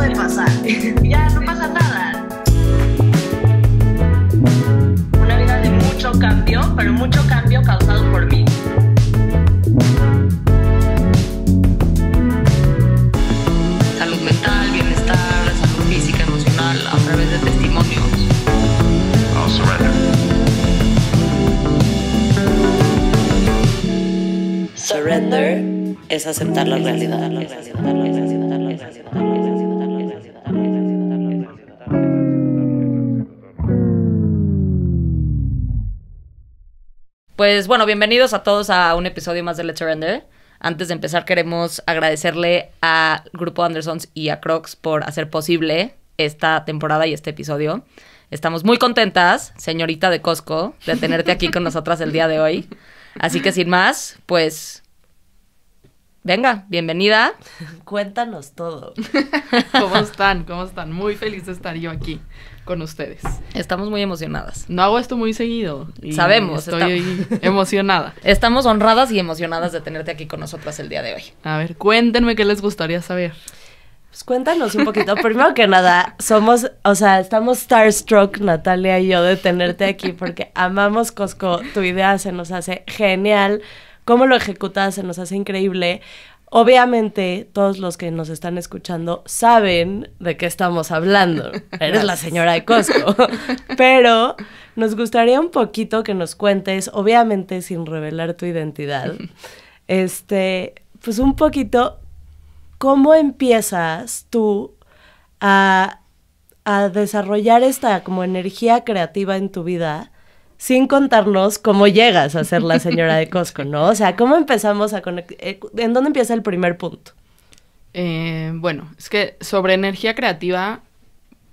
de pasar. ya no pasa nada. Una vida de mucho cambio, pero mucho cambio causado por mí. Salud mental, bienestar, salud física, emocional, a través de testimonios. surrender. es aceptar la realidad. Pues bueno, bienvenidos a todos a un episodio más de Let's Render. Antes de empezar, queremos agradecerle a Grupo Andersons y a Crocs por hacer posible esta temporada y este episodio. Estamos muy contentas, señorita de Costco, de tenerte aquí con nosotras el día de hoy. Así que sin más, pues Venga, bienvenida. Cuéntanos todo. ¿Cómo están? ¿Cómo están? Muy feliz de estar yo aquí con ustedes. Estamos muy emocionadas. No hago esto muy seguido. Y Sabemos. Estoy emocionada. Estamos honradas y emocionadas de tenerte aquí con nosotras el día de hoy. A ver, cuéntenme qué les gustaría saber. Pues cuéntanos un poquito. Primero que nada, somos, o sea, estamos starstruck, Natalia y yo, de tenerte aquí porque amamos Cosco, Tu idea se nos hace genial. Cómo lo ejecutas se nos hace increíble. Obviamente, todos los que nos están escuchando saben de qué estamos hablando. Eres la señora de Costco. Pero nos gustaría un poquito que nos cuentes, obviamente sin revelar tu identidad, este, pues un poquito cómo empiezas tú a, a desarrollar esta como energía creativa en tu vida sin contarnos cómo llegas a ser la señora de Costco, ¿no? O sea, ¿cómo empezamos a conectar? Eh, ¿En dónde empieza el primer punto? Eh, bueno, es que sobre energía creativa,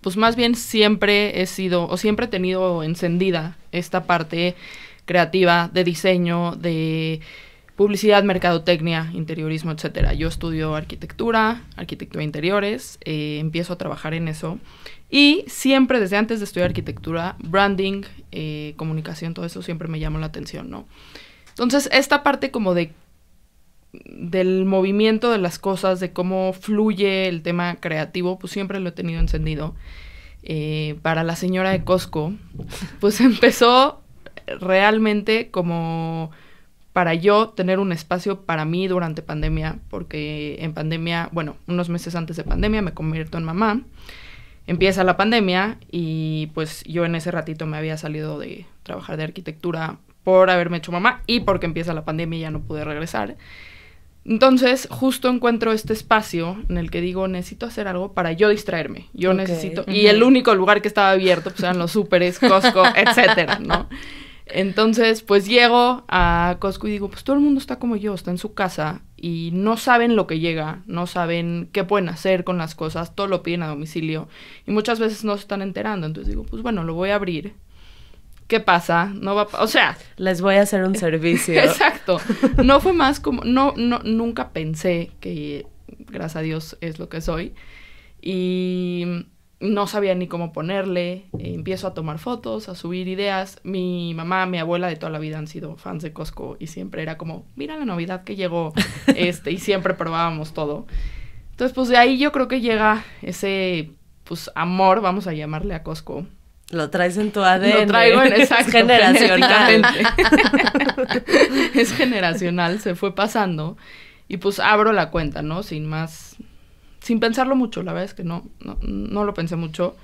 pues más bien siempre he sido, o siempre he tenido encendida esta parte creativa de diseño, de publicidad, mercadotecnia, interiorismo, etcétera. Yo estudio arquitectura, arquitectura de interiores, eh, empiezo a trabajar en eso y siempre desde antes de estudiar arquitectura, branding, eh, comunicación, todo eso siempre me llamó la atención, ¿no? Entonces esta parte como de del movimiento de las cosas, de cómo fluye el tema creativo, pues siempre lo he tenido encendido. Eh, para la señora de Costco, pues empezó realmente como para yo tener un espacio para mí durante pandemia, porque en pandemia, bueno, unos meses antes de pandemia me convierto en mamá, empieza la pandemia y pues yo en ese ratito me había salido de trabajar de arquitectura por haberme hecho mamá y porque empieza la pandemia y ya no pude regresar. Entonces, justo encuentro este espacio en el que digo, necesito hacer algo para yo distraerme. Yo necesito. Y el único lugar que estaba abierto pues, eran los súperes, Costco, etcétera, ¿no? Entonces, pues llego a Costco y digo, pues todo el mundo está como yo, está en su casa y no saben lo que llega, no saben qué pueden hacer con las cosas, todo lo piden a domicilio y muchas veces no se están enterando. Entonces digo, pues bueno, lo voy a abrir. ¿Qué pasa? No va, o sea, les voy a hacer un servicio. Exacto. No fue más como no no nunca pensé que gracias a Dios es lo que soy y no sabía ni cómo ponerle, eh, empiezo a tomar fotos, a subir ideas. Mi mamá, mi abuela de toda la vida han sido fans de Costco y siempre era como, mira la novedad que llegó, este, y siempre probábamos todo. Entonces, pues de ahí yo creo que llega ese, pues, amor, vamos a llamarle a Costco. Lo traes en tu ADN. Lo traigo en esa Es generacional. es generacional, se fue pasando. Y pues abro la cuenta, ¿no? Sin más sin pensarlo mucho, la verdad es que no, no, lo pensé mucho.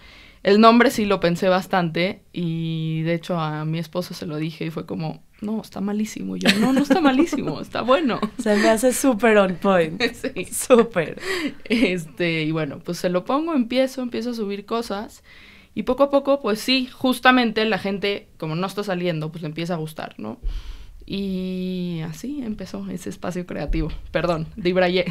El nombre sí lo pensé bastante y de hecho a mi esposo se lo dije y fue como, no, está malísimo. yo, no, no está malísimo, está bueno. Se me hace súper on point. sí. Súper. Este, y bueno, pues se lo pongo, empiezo, empiezo a subir cosas. Y poco a poco, pues sí, justamente la gente, como no está saliendo, pues le empieza a gustar, ¿no? Y así empezó ese espacio creativo. Perdón, de Braille.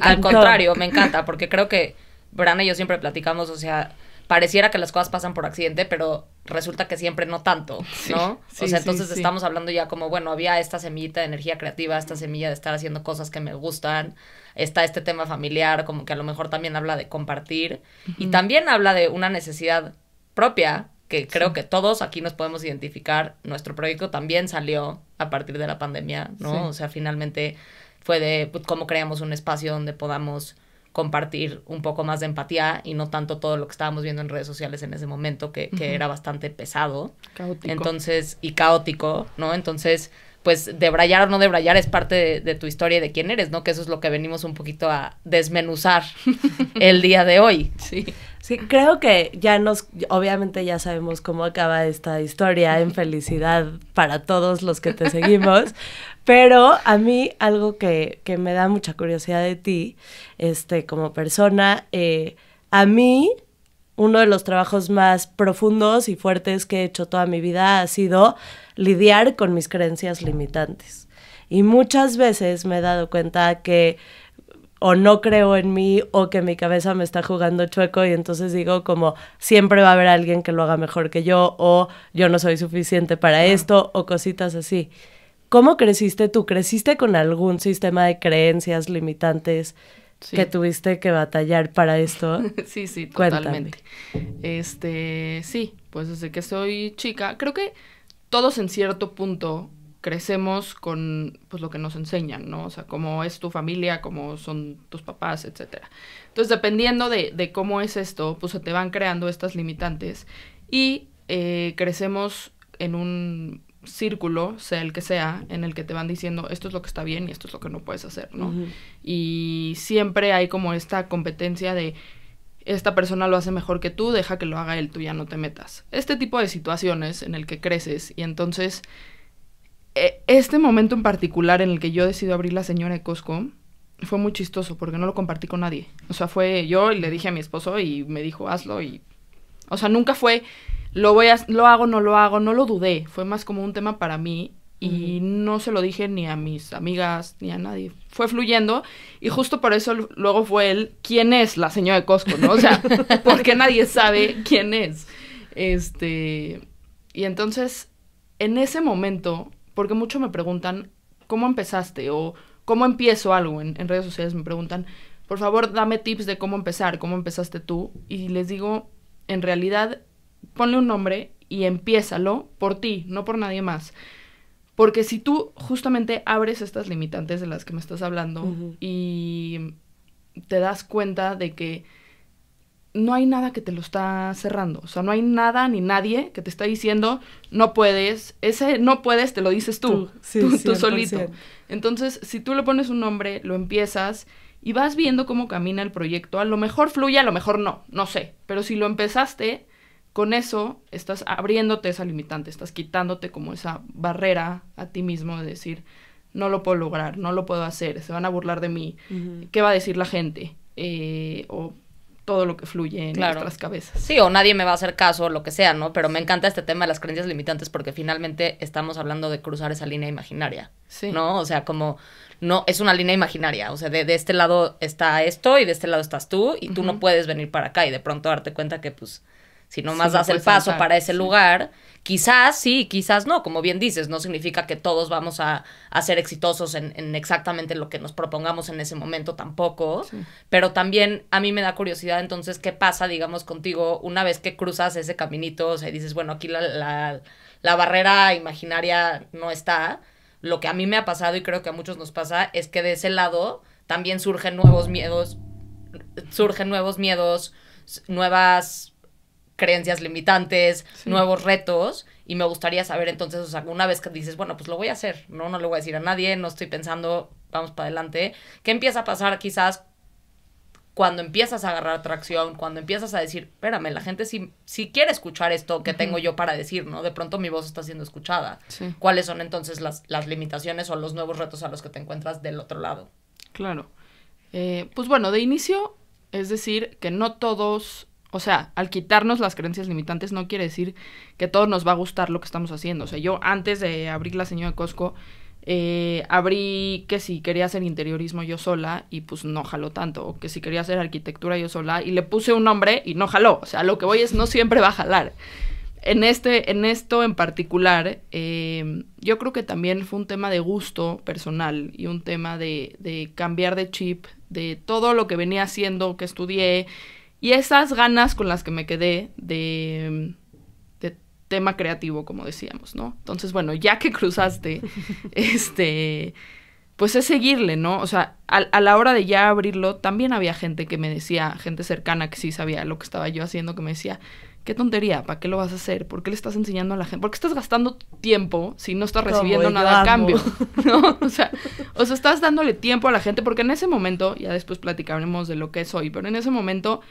Al contrario, me encanta, porque creo que Brana y yo siempre platicamos, o sea, pareciera que las cosas pasan por accidente, pero resulta que siempre no tanto, ¿no? o sea, entonces estamos hablando ya como, bueno, había esta semillita de energía creativa, esta semilla de estar haciendo cosas que me gustan, está este tema familiar, como que a lo mejor también habla de compartir y también habla de una necesidad propia que creo que todos aquí nos podemos identificar. Nuestro proyecto también salió a partir de la pandemia, ¿no? O sea, finalmente fue de pues, cómo creamos un espacio donde podamos compartir un poco más de empatía y no tanto todo lo que estábamos viendo en redes sociales en ese momento, que, era bastante pesado. Caótico. Entonces, y caótico, ¿no? Entonces, pues debrayar o no debrayar es parte de, tu historia y de quién eres, ¿no? Que eso es lo que venimos un poquito a desmenuzar el día de hoy. Sí. Sí, creo que ya nos, obviamente ya sabemos cómo acaba esta historia en felicidad para todos los que te seguimos, pero a mí algo que, que me da mucha curiosidad de ti, este, como persona, eh, a mí uno de los trabajos más profundos y fuertes que he hecho toda mi vida ha sido lidiar con mis creencias limitantes. Y muchas veces me he dado cuenta que o no creo en mí o que mi cabeza me está jugando chueco y entonces digo como siempre va a haber alguien que lo haga mejor que yo o yo no soy suficiente para esto o cositas así. ¿Cómo creciste tú? ¿Creciste con algún sistema de creencias limitantes que tuviste que batallar para esto. sí, sí, totalmente. Este, sí, pues desde que soy chica, creo que todos en cierto punto crecemos con pues lo que nos enseñan, ¿no? O sea, cómo es tu familia, cómo son tus papás, etcétera. Entonces, dependiendo de, de cómo es esto, pues se te van creando estas limitantes y eh, crecemos en un círculo, sea el que sea, en el que te van diciendo esto es lo que está bien y esto es lo que no puedes hacer, ¿no? Y siempre hay como esta competencia de esta persona lo hace mejor que tú, deja que lo haga él, tú ya no te metas. Este tipo de situaciones en el que creces y entonces e, este momento en particular en el que yo decido abrir la señora de Costco fue muy chistoso porque no lo compartí con nadie. O sea, fue yo y le dije a mi esposo y me dijo, hazlo y o sea, nunca fue, lo voy a, lo hago, no lo hago, no lo dudé. Fue más como un tema para mí y no se lo dije ni a mis amigas ni a nadie. Fue fluyendo y justo por eso luego fue él, ¿quién es la señora de Costco? ¿no? O sea, porque nadie sabe quién es. Este, y entonces, en ese momento, porque mucho me preguntan, ¿cómo empezaste? O ¿cómo empiezo algo? en redes sociales me preguntan, por favor, dame tips de cómo empezar, cómo empezaste tú. Y les digo, en realidad ponle un nombre y empiézalo por ti, no por nadie más. Porque si tú justamente abres estas limitantes de las que me estás hablando y te das cuenta de que no hay nada que te lo está cerrando. O sea, no hay nada ni nadie que te está diciendo, no puedes. Ese no puedes te lo dices tú, sí, tú solito. Entonces, si tú le pones un nombre, lo empiezas y vas viendo cómo camina el proyecto. A lo mejor fluye, a lo mejor no, no sé. Pero si lo empezaste, con eso estás abriéndote esa limitante, estás quitándote como esa barrera a ti mismo de decir, no lo puedo lograr, no lo puedo hacer, se van a burlar de mí, ¿qué va a decir la gente? Eh, o todo lo que fluye en nuestras cabezas. Sí, o nadie me va a hacer caso, lo que sea, ¿no? Pero me encanta este tema de las creencias limitantes porque finalmente estamos hablando de cruzar esa línea imaginaria. Sí. ¿No? O sea, como no es una línea imaginaria, o sea, de, este lado está esto y de este lado estás tú y tú no puedes venir para acá y de pronto darte cuenta que pues si no más das el paso para ese lugar, quizás sí, quizás no, como bien dices, no significa que todos vamos a, ser exitosos en, exactamente lo que nos propongamos en ese momento tampoco, pero también a mí me da curiosidad entonces qué pasa, digamos, contigo una vez que cruzas ese caminito, o sea, dices, bueno, aquí la barrera imaginaria no está, lo que a mí me ha pasado y creo que a muchos nos pasa es que de ese lado también surgen nuevos miedos, surgen nuevos miedos, nuevas creencias limitantes, nuevos retos. Y me gustaría saber entonces, o sea, una vez que dices, bueno, pues lo voy a hacer, ¿no? No le voy a decir a nadie, no estoy pensando, vamos para adelante. ¿Qué empieza a pasar quizás cuando empiezas a agarrar tracción, cuando empiezas a decir, espérame, la gente si quiere escuchar esto que tengo yo para decir, ¿no? De pronto mi voz está siendo escuchada. ¿Cuáles son entonces las, limitaciones o los nuevos retos a los que te encuentras del otro lado? Claro. Eh, pues bueno, de inicio, es decir, que no todos o sea, al quitarnos las creencias limitantes no quiere decir que a todos nos va a gustar lo que estamos haciendo. O sea, yo antes de abrir la señora de Costco, eh, abrí que si quería hacer interiorismo yo sola y pues no jaló tanto, o que si quería hacer arquitectura yo sola y le puse un nombre y no jaló. O sea, lo que voy es no siempre va a jalar. En, este, en esto en particular, em, yo creo que también fue un tema de gusto personal y un tema de cambiar de chip de todo lo que venía haciendo, que estudié y esas ganas con las que me quedé de, tema creativo, como decíamos, ¿no? Entonces, bueno, ya que cruzaste, este, pues es seguirle, ¿no? O sea, a, la hora de ya abrirlo, también había gente que me decía, gente cercana que sí sabía lo que estaba yo haciendo, que me decía, qué tontería, ¿para qué lo vas a hacer? ¿Por qué le estás enseñando a la gente? ¿Por qué estás gastando tiempo si no estás recibiendo nada a cambio? ¿No? O sea, o sea, estás dándole tiempo a la gente, porque en ese momento, ya después platicaremos de lo que soy, pero en ese momento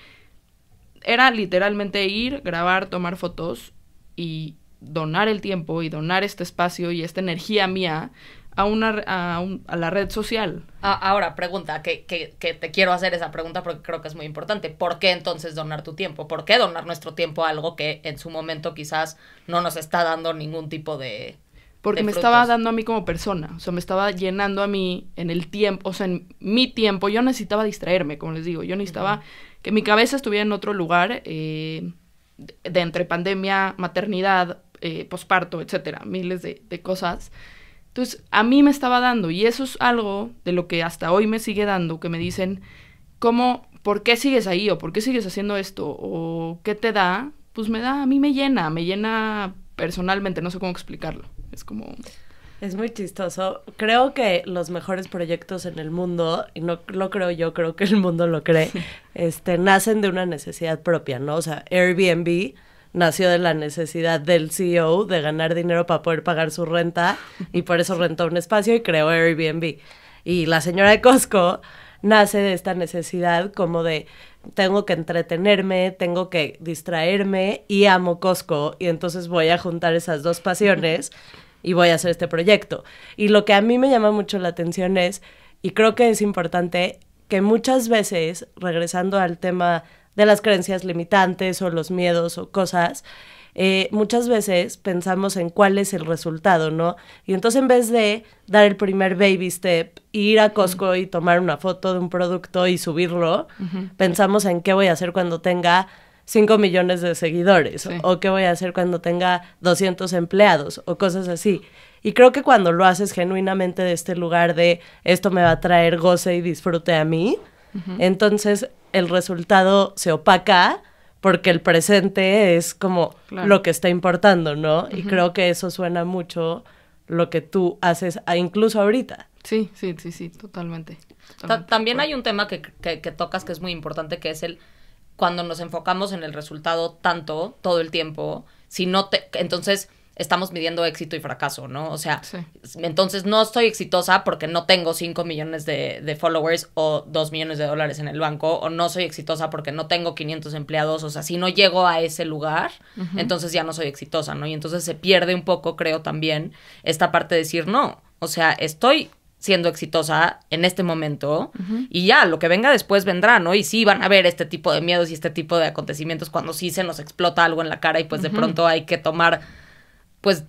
era literalmente ir, grabar, tomar fotos y donar el tiempo y donar este espacio y esta energía mía a, una, a, a la red social. Ah, ahora, pregunta, que, te quiero hacer esa pregunta porque creo que es muy importante. ¿Por qué entonces donar tu tiempo? ¿Por qué donar nuestro tiempo a algo que en su momento quizás no nos está dando ningún tipo de... Porque me estaba dando a mí como persona, o sea, me estaba llenando a mí en el tiempo, o sea, en mi tiempo. Yo necesitaba distraerme, como les digo, yo necesitaba que mi cabeza estuviera en otro lugar eh, de, entre pandemia, maternidad, eh, posparto, etcétera, miles de, cosas. Entonces, a mí me estaba dando, y eso es algo de lo que hasta hoy me sigue dando, que me dicen, ¿cómo, por qué sigues ahí? ¿O por qué sigues haciendo esto? ¿O qué te da? Pues me da, a mí me llena, me llena personalmente, no sé cómo explicarlo. Es como... Es muy chistoso. Creo que los mejores proyectos en el mundo, y no lo creo yo, creo que el mundo lo cree, este, nacen de una necesidad propia, ¿no? O sea, Airbnb nació de la necesidad del CEO de ganar dinero para poder pagar su renta y por eso rentó un espacio y creó Airbnb. Y la señora de Costco nace de esta necesidad como de tengo que entretenerme, tengo que distraerme y amo Costco y entonces voy a juntar esas dos pasiones y voy a hacer este proyecto. Y lo que a mí me llama mucho la atención es, y creo que es importante, que muchas veces, regresando al tema de las creencias limitantes o los miedos o cosas, eh, muchas veces pensamos en cuál es el resultado, ¿no? Y entonces en vez de dar el primer baby step, ir a Costco y tomar una foto de un producto y subirlo, pensamos en qué voy a hacer cuando tenga 5 millones de seguidores o qué voy a hacer cuando tenga 200 empleados o cosas así. Y creo que cuando lo haces genuinamente de este lugar de esto me va a traer goce y disfrute a mí, entonces el resultado se opaca porque el presente es como lo que está importando, ¿no? Y creo que eso suena mucho lo que tú haces incluso ahorita. Sí, sí, sí, sí, totalmente. también hay un tema que, que tocas que es muy importante, que es el cuando nos enfocamos en el resultado tanto, todo el tiempo, si no te, entonces estamos midiendo éxito y fracaso, ¿no? O sea, entonces no estoy exitosa porque no tengo 5 millones de, followers o 2 millones de dólares en el banco, o no soy exitosa porque no tengo 500 empleados, o sea, si no llego a ese lugar, entonces ya no soy exitosa, ¿no? Y entonces se pierde un poco, creo también, esta parte de decir, no, o sea, estoy siendo exitosa en este momento y ya, lo que venga después vendrá, ¿no? Y sí van a haber este tipo de miedos y este tipo de acontecimientos cuando sí se nos explota algo en la cara y pues de pronto hay que tomar pues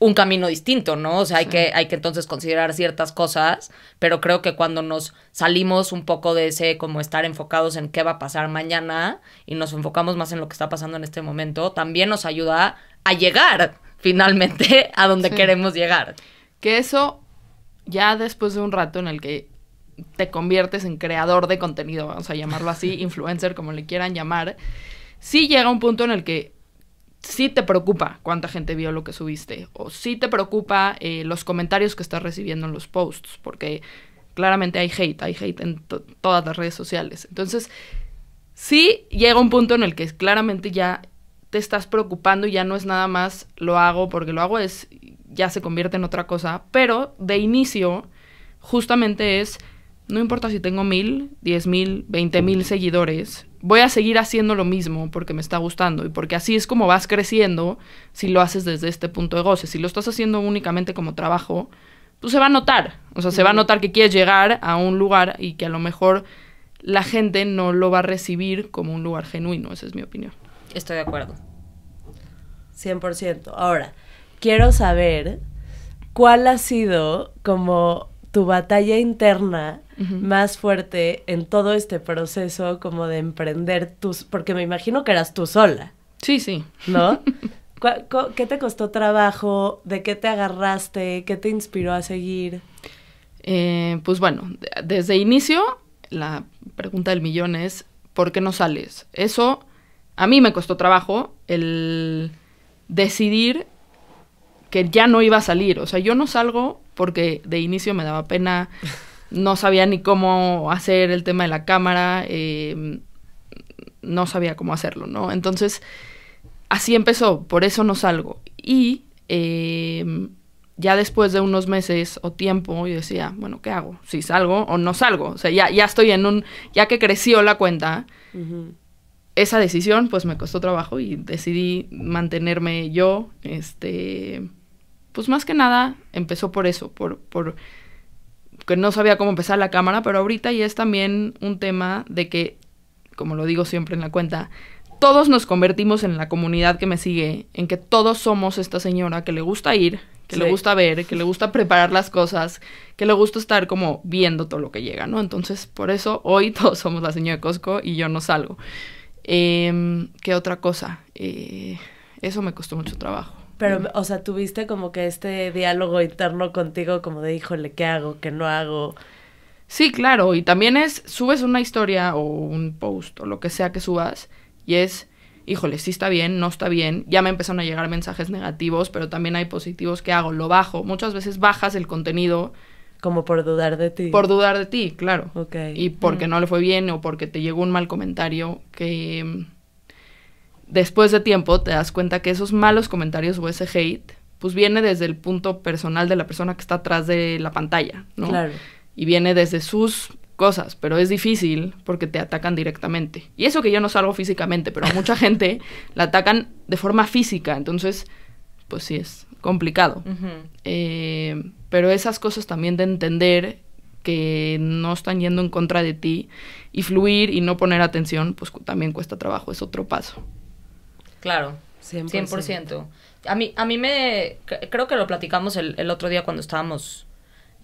un camino distinto, ¿no? O sea, hay, que, hay que entonces considerar ciertas cosas, pero creo que cuando nos salimos un poco de ese como estar enfocados en qué va a pasar mañana y nos enfocamos más en lo que está pasando en este momento, también nos ayuda a llegar finalmente a donde queremos llegar. Que eso ya después de un rato en el que te conviertes en creador de contenido, vamos a llamarlo así, influencer, como le quieran llamar, sí llega un punto en el que sí te preocupa cuánta gente vio lo que subiste, o sí te preocupa eh, los comentarios que estás recibiendo en los posts, porque claramente hay hate, hay hate en todas las redes sociales. Entonces, sí llega un punto en el que claramente ya te estás preocupando y ya no es nada más lo hago porque lo hago, es ya se convierte en otra cosa, pero de inicio justamente es, no importa si tengo mil, diez mil, veinte mil seguidores, voy a seguir haciendo lo mismo porque me está gustando y porque así es como vas creciendo si lo haces desde este punto de goce. Si lo estás haciendo únicamente como trabajo, tú pues se va a notar. O sea, se va a notar que quieres llegar a un lugar y que a lo mejor la gente no lo va a recibir como un lugar genuino. Esa es mi opinión. Estoy de acuerdo. 100%. Ahora, quiero saber cuál ha sido como tu batalla interna más fuerte en todo este proceso como de emprender tus, porque me imagino que eras tú sola. Sí, sí. ¿No? ¿Qué te costó trabajo? ¿De qué te agarraste? ¿Qué te inspiró a seguir? Eh, pues bueno, desde inicio, la pregunta del millón es, ¿por qué no sales? Eso a mí me costó trabajo, el decidir que ya no iba a salir. O sea, yo no salgo porque de inicio me daba pena, no sabía ni cómo hacer el tema de la cámara, em, no sabía cómo hacerlo, ¿no? Entonces, así empezó, por eso no salgo. Y em, ya después de unos meses o tiempo, yo decía, bueno, ¿qué hago? ¿Si salgo o no salgo? O sea, ya, ya estoy en un, ya que creció la cuenta. esa decisión pues me costó trabajo y decidí mantenerme yo, este, pues más que nada empezó por eso, por, que no sabía cómo empezar la cámara, pero ahorita ya es también un tema de que, como lo digo siempre en la cuenta, todos nos convertimos en la comunidad que me sigue, en que todos somos esta señora que le gusta ir, que le gusta ver, que le gusta preparar las cosas, que le gusta estar como viendo todo lo que llega, ¿no? Entonces, por eso hoy todos somos la señora de Costco y yo no salgo. Em, ¿Qué otra cosa? Eh, eso me costó mucho trabajo. Pero, o sea, tuviste como que este diálogo interno contigo como de, híjole, ¿qué hago? ¿Qué no hago? Sí, claro, y también es, subes una historia o un post o lo que sea que subas y es, híjole, sí está bien, no está bien, ya me empezaron a llegar mensajes negativos, pero también hay positivos, ¿qué hago? Lo bajo, muchas veces bajas el contenido. Como por dudar de ti. Por dudar de ti, claro. Ok. Y porque no le fue bien o porque te llegó un mal comentario que después de tiempo te das cuenta que esos malos comentarios o ese hate, pues viene desde el punto personal de la persona que está atrás de la pantalla, ¿no? Claro. Y viene desde sus cosas, pero es difícil porque te atacan directamente. Y eso que yo no salgo físicamente, pero a mucha gente la atacan de forma física, entonces, pues sí es complicado. Eh, pero esas cosas también de entender que no están yendo en contra de ti y fluir y no poner atención, pues también cuesta trabajo, es otro paso. Claro. 100%. A mí, a mí me. Creo que lo platicamos el, el otro día cuando estábamos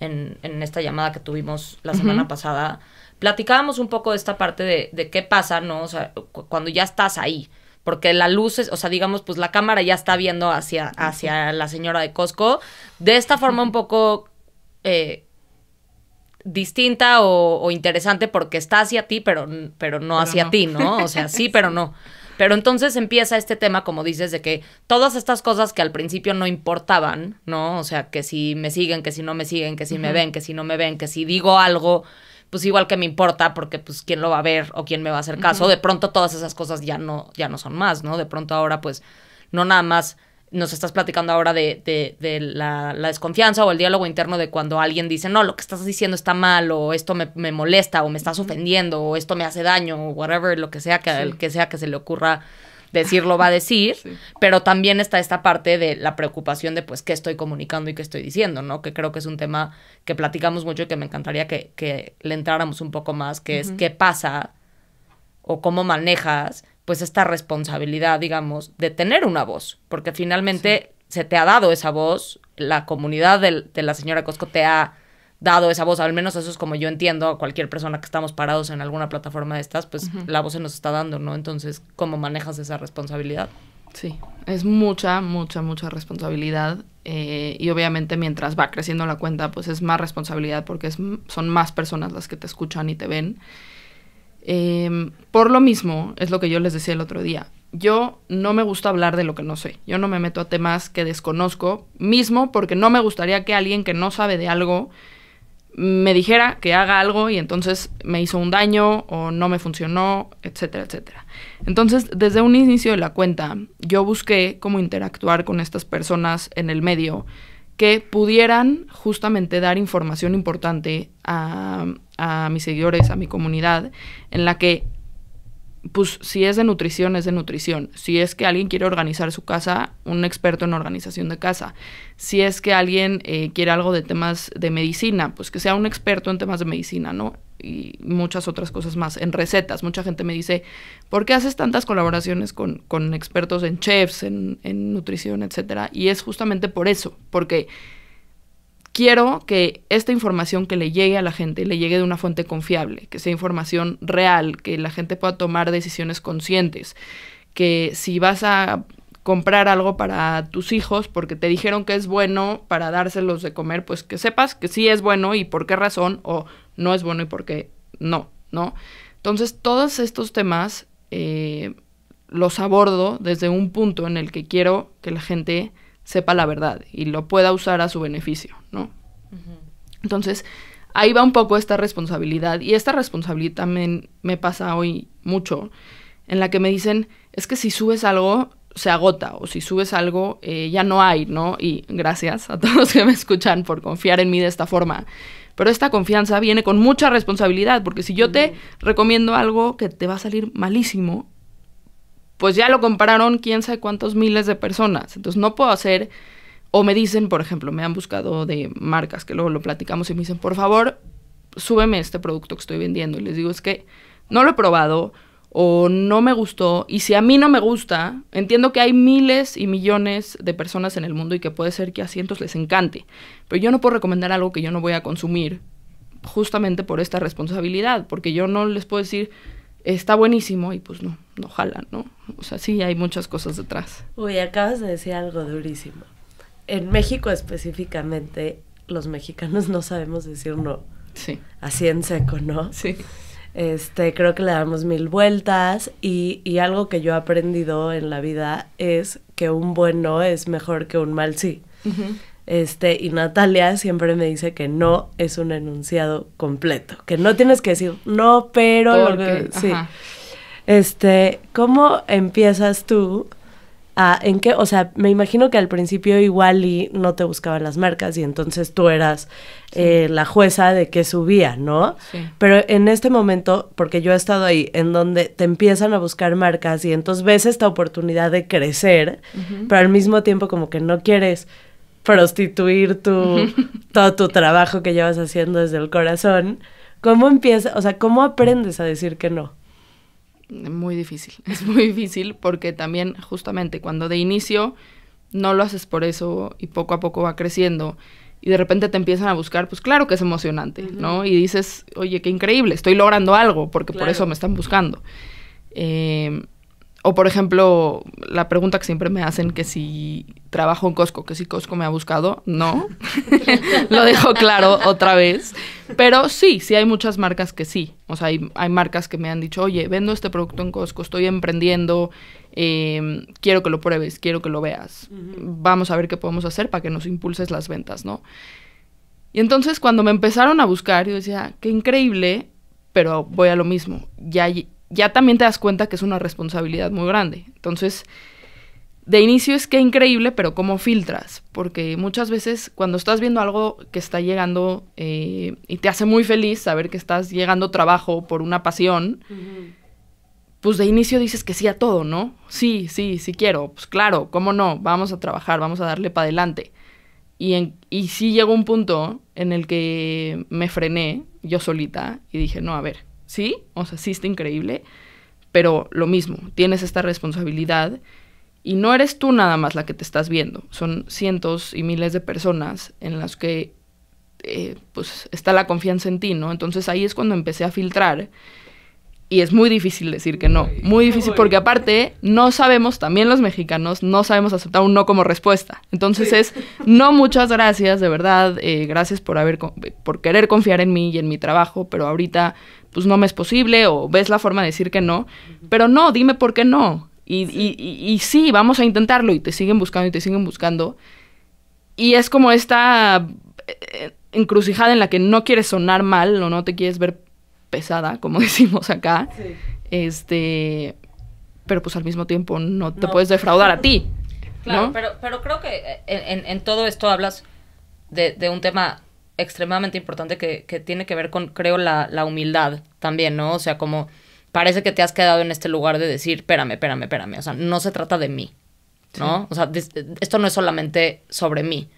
en, en, esta llamada que tuvimos la semana pasada. Platicábamos un poco de esta parte de, de qué pasa, ¿no? O sea, cuando ya estás ahí. Porque la luz es, o sea, digamos, pues la cámara ya está viendo hacia, hacia la señora de Costco. De esta forma un poco. Eh, distinta o, interesante porque está hacia ti, pero, pero no hacia ti, ¿no? O sea, sí, pero no. Pero entonces empieza este tema, como dices, de que todas estas cosas que al principio no importaban, ¿no? O sea, que si me siguen, que si no me siguen, que si me ven, que si no me ven, que si digo algo, pues igual que me importa, porque pues quién lo va a ver o quién me va a hacer caso. De pronto todas esas cosas ya no, ya no son más, ¿no? De pronto ahora, pues, no nada más nos estás platicando ahora de, la, desconfianza o el diálogo interno de cuando alguien dice, no, lo que estás diciendo está mal, o esto me, molesta, o me estás ofendiendo, o esto me hace daño, o whatever, lo que sea que, el que, sea que se le ocurra decirlo lo va a decir, pero también está esta parte de la preocupación de, pues, qué estoy comunicando y qué estoy diciendo, ¿no? Que creo que es un tema que platicamos mucho y que me encantaría que, le entráramos un poco más, que es qué pasa o cómo manejas pues esta responsabilidad, digamos, de tener una voz, porque finalmente se te ha dado esa voz, la comunidad de, la señora Cosco te ha dado esa voz, al menos eso es como yo entiendo a cualquier persona que estamos parados en alguna plataforma de estas, pues la voz se nos está dando, ¿no? Entonces, ¿cómo manejas esa responsabilidad? Sí, es mucha, mucha, mucha responsabilidad eh, y obviamente mientras va creciendo la cuenta, pues es más responsabilidad porque son más personas las que te escuchan y te ven. Em, por lo mismo, es lo que yo les decía el otro día, yo no me gusta hablar de lo que no sé, yo no me meto a temas que desconozco, mismo porque no me gustaría que alguien que no sabe de algo me dijera que haga algo y entonces me hizo un daño o no me funcionó, etcétera, etcétera. Entonces, desde un inicio de la cuenta, yo busqué cómo interactuar con estas personas en el medio que pudieran justamente dar información importante a, a mis seguidores, a mi comunidad, en la que, pues, si es de nutrición, es de nutrición. Si es que alguien quiere organizar su casa, un experto en organización de casa. Si es que alguien eh, quiere algo de temas de medicina, pues que sea un experto en temas de medicina, ¿no? y muchas otras cosas más, en recetas. Mucha gente me dice, ¿por qué haces tantas colaboraciones con, expertos en chefs, en, en nutrición, etcétera? Y es justamente por eso, porque quiero que esta información que le llegue a la gente le llegue de una fuente confiable, que sea información real, que la gente pueda tomar decisiones conscientes, que si vas a comprar algo para tus hijos porque te dijeron que es bueno para dárselos de comer, pues que sepas que sí es bueno y por qué razón o no es bueno y por qué no, ¿no? Entonces todos estos temas eh, los abordo desde un punto en el que quiero que la gente sepa la verdad y lo pueda usar a su beneficio, ¿no? Entonces, ahí va un poco esta responsabilidad y esta responsabilidad también me pasa hoy mucho, en la que me dicen, es que si subes algo, se agota o si subes algo eh, ya no hay, ¿no? Y gracias a todos los que me escuchan por confiar en mí de esta forma. Pero esta confianza viene con mucha responsabilidad, porque si yo te recomiendo algo que te va a salir malísimo, pues ya lo compararon quién sabe cuántos miles de personas. Entonces no puedo hacer, o me dicen, por ejemplo, me han buscado de marcas que luego lo platicamos y me dicen, por favor, súbeme este producto que estoy vendiendo. Y les digo, es que no lo he probado o no me gustó. Y si a mí no me gusta, entiendo que hay miles y millones de personas en el mundo y que puede ser que a cientos les encante. Pero yo no puedo recomendar algo que yo no voy a consumir justamente por esta responsabilidad, porque yo no les puedo decir, está buenísimo y pues no, ojalá, ¿no? O sea, sí hay muchas cosas detrás. Uy, acabas de decir algo durísimo. En México específicamente, los mexicanos no sabemos decir no. Sí. Así en seco, ¿no? Sí. Este, creo que le damos mil vueltas y, algo que yo he aprendido en la vida es que un buen no es mejor que un mal sí. Este, y Natalia siempre me dice que no es un enunciado completo, que no tienes que decir no, pero sí. Este, ¿cómo empiezas tú a, en qué, o sea, me imagino que al principio igual y no te buscaban las marcas y entonces tú eras eh, la jueza de qué subía, ¿no? Pero en este momento, porque yo he estado ahí, en donde te empiezan a buscar marcas y entonces ves esta oportunidad de crecer, pero al mismo tiempo como que no quieres prostituir tu, todo tu trabajo que llevas haciendo desde el corazón. ¿Cómo empiezas, o sea, cómo aprendes a decir que no? Muy difícil, es muy difícil porque también justamente cuando de inicio no lo haces por eso y poco a poco va creciendo y de repente te empiezan a buscar, pues claro que es emocionante, ¿no? Y dices, oye, qué increíble, estoy logrando algo porque por eso me están buscando. Eh, o por ejemplo, la pregunta que siempre me hacen que si trabajo en Costco, que si Costco me ha buscado, no. Lo dejo claro otra vez. Pero sí, sí hay muchas marcas que sí. O sea, hay, marcas que me han dicho, oye, vendo este producto en Costco, estoy emprendiendo, em, quiero que lo pruebes, quiero que lo veas. Vamos a ver qué podemos hacer para que nos impulses las ventas, ¿no? Y entonces cuando me empezaron a buscar, yo decía, qué increíble, pero voy a lo mismo. Ya ya también te das cuenta que es una responsabilidad muy grande. Entonces, de inicio es que increíble, pero ¿cómo filtras? Porque muchas veces cuando estás viendo algo que está llegando eh, y te hace muy feliz saber que estás llegando trabajo por una pasión, pues de inicio dices que sí a todo, ¿no? Sí, sí, sí quiero, pues claro, ¿cómo no? Vamos a trabajar, vamos a darle para adelante. Y, y sí llegó un punto en el que me frené yo solita y dije, no, a ver, sí, o sea, sí está increíble, pero lo mismo, tienes esta responsabilidad y no eres tú nada más la que te estás viendo, son cientos y miles de personas en las que eh, pues está la confianza en ti, ¿no? Entonces ahí es cuando empecé a filtrar y es muy difícil decir que no, muy difícil porque aparte no sabemos, también los mexicanos, no sabemos aceptar un no como respuesta. Entonces es, no muchas gracias, de verdad, eh, gracias por, haber, por querer confiar en mí y en mi trabajo, pero ahorita pues no me es posible o ves la forma de decir que no, pero no, dime por qué no. Y sí. Y, y, sí, vamos a intentarlo y te siguen buscando y te siguen buscando. Y es como esta eh, encrucijada en la que no quieres sonar mal o no te quieres ver pesada, como decimos acá. Este, pero pues al mismo tiempo no te puedes defraudar a ti. Claro, pero, creo que eh, en, todo esto hablas de, de un tema extremadamente importante que, que tiene que ver con, creo, la, la, humildad también, ¿no? O sea, como parece que te has quedado en este lugar de decir, espérame, espérame, espérame, o sea, no se trata de mí, ¿no? O sea, esto no es solamente sobre mí.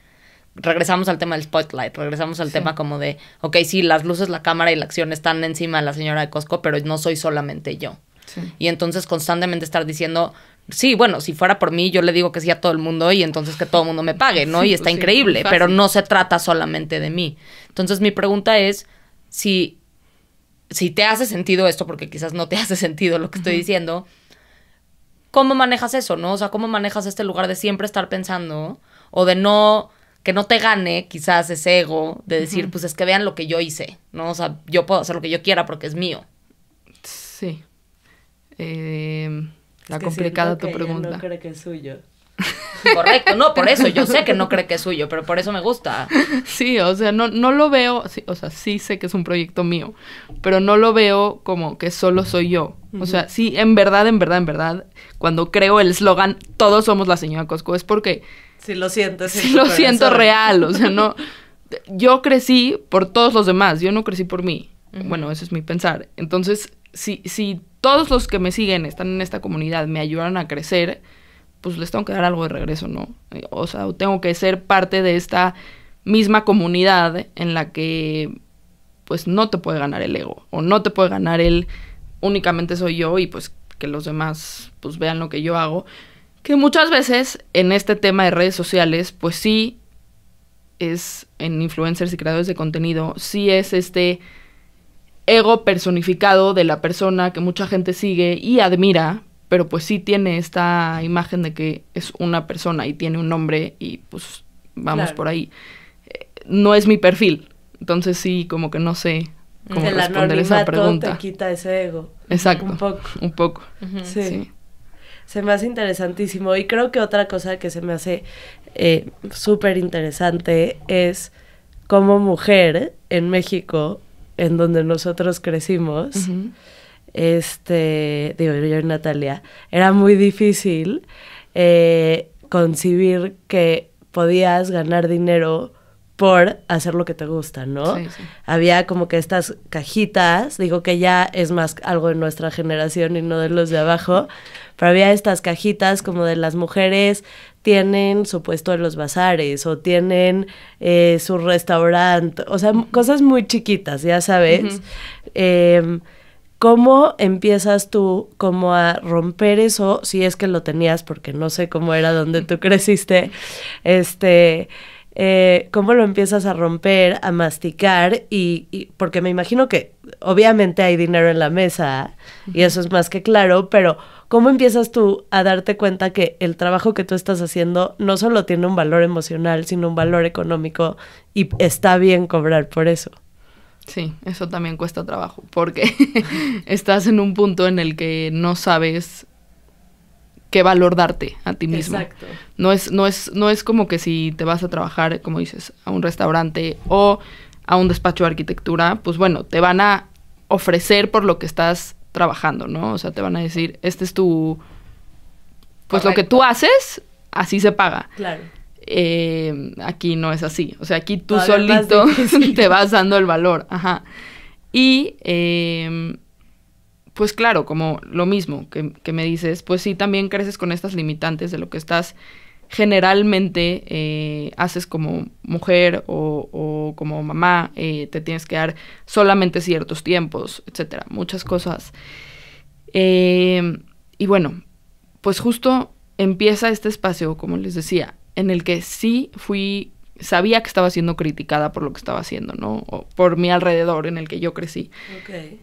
Regresamos al tema del spotlight, regresamos al tema como de, ok, sí, las luces, la cámara y la acción están encima de la señora de Costco, pero no soy solamente yo. Y entonces constantemente estar diciendo, sí, bueno, si fuera por mí, yo le digo que sí a todo el mundo y entonces que todo el mundo me pague, ¿no? Y está increíble, pero no se trata solamente de mí. Entonces mi pregunta es si, si te hace sentido esto, porque quizás no te hace sentido lo que estoy diciendo, ¿cómo manejas eso, no? O sea, ¿cómo manejas este lugar de siempre estar pensando o de no que no te gane quizás ese ego de decir, pues es que vean lo que yo hice, ¿no? O sea, yo puedo hacer lo que yo quiera porque es mío. Sí. Eh la complicada tu pregunta. no cree que es suyo. Correcto, no, por eso yo sé que no cree que es suyo, pero por eso me gusta. Sí, o sea, no, no lo veo, o sea, sí sé que es un proyecto mío, pero no lo veo como que solo soy yo. O sea, sí, en verdad, en verdad, en verdad, cuando creo el eslogan todos somos la señora Cosco es porque... Sí lo siento, lo siento real, o sea, no... Yo crecí por todos los demás, yo no crecí por mí. Bueno, eso es mi pensar. Entonces, si, si todos los que me siguen están en esta comunidad, me ayudan a crecer, pues les tengo que dar algo de regreso, ¿no? Eh, o sea, tengo que ser parte de esta misma comunidad en la que pues no te puede ganar el ego o no te puede ganar el únicamente soy yo y pues que los demás pues vean lo que yo hago. Que muchas veces en este tema de redes sociales pues sí es en influencers y creadores de contenido, sí es este ego personificado de la persona que mucha gente sigue y admira, pero pues sí tiene esta imagen de que es una persona y tiene un nombre y pues vamos por ahí. Eh, no es mi perfil, entonces sí, como que no sé cómo responder esa pregunta. quita ese ego. Exacto. Un poco. Un poco. sí. Se me hace interesantísimo y creo que otra cosa que se me hace eh, súper interesante es como mujer en México en donde nosotros crecimos, este, digo, yo y Natalia, era muy difícil eh, concebir que podías ganar dinero por hacer lo que te gusta, ¿no? Había como que estas cajitas, digo que ya es más algo de nuestra generación y no de los de abajo, pero había estas cajitas como de las mujeres tienen su puesto en los bazares o tienen eh, su restaurante, o sea, cosas muy chiquitas, ya sabes. Em, ¿Cómo empiezas tú como a romper eso, si es que lo tenías, porque no sé cómo era donde tú creciste, este, eh, cómo lo empiezas a romper, a masticar, y, y, porque me imagino que obviamente hay dinero en la mesa, y eso es más que claro, pero cómo empiezas tú a darte cuenta que el trabajo que tú estás haciendo no solo tiene un valor emocional, sino un valor económico, y está bien cobrar por eso. Sí, eso también cuesta trabajo, porque estás en un punto en el que no sabes qué valor darte a ti mismo. Exacto. No es, no, es, no es como que si te vas a trabajar, como dices, a un restaurante o a un despacho de arquitectura, pues bueno, te van a ofrecer por lo que estás trabajando, ¿no? O sea, te van a decir, este es tu... Pues lo que tú haces, así se paga. Claro. Eh, aquí no es así. O sea, aquí tú solito te vas dando el valor. Ajá. Y eh, pues claro, como lo mismo que, me dices, pues sí, también creces con estas limitantes de lo que estás generalmente eh, haces como mujer o, como mamá, eh, te tienes que dar solamente ciertos tiempos, etcétera, muchas cosas. Em, y bueno, pues justo empieza este espacio, como les decía, en el que sí fui sabía que estaba siendo criticada por lo que estaba haciendo, ¿no? O por mi alrededor en el que yo crecí.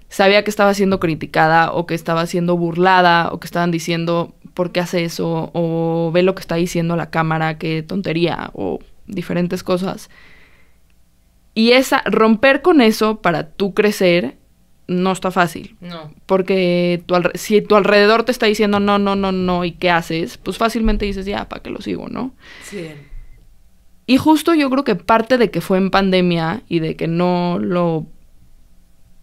Sabía que estaba siendo criticada o que estaba siendo burlada o que estaban diciendo, ¿por qué hace eso? O ve lo que está diciendo la cámara, qué tontería, o diferentes cosas. Y esa, romper con eso para tú crecer no está fácil. No. Porque si tu alrededor te está diciendo no, no, no, no, ¿y qué haces? Pues fácilmente dices, ya, ¿para qué lo sigo, no? Sí. Y justo yo creo que parte de que fue en pandemia y de que no lo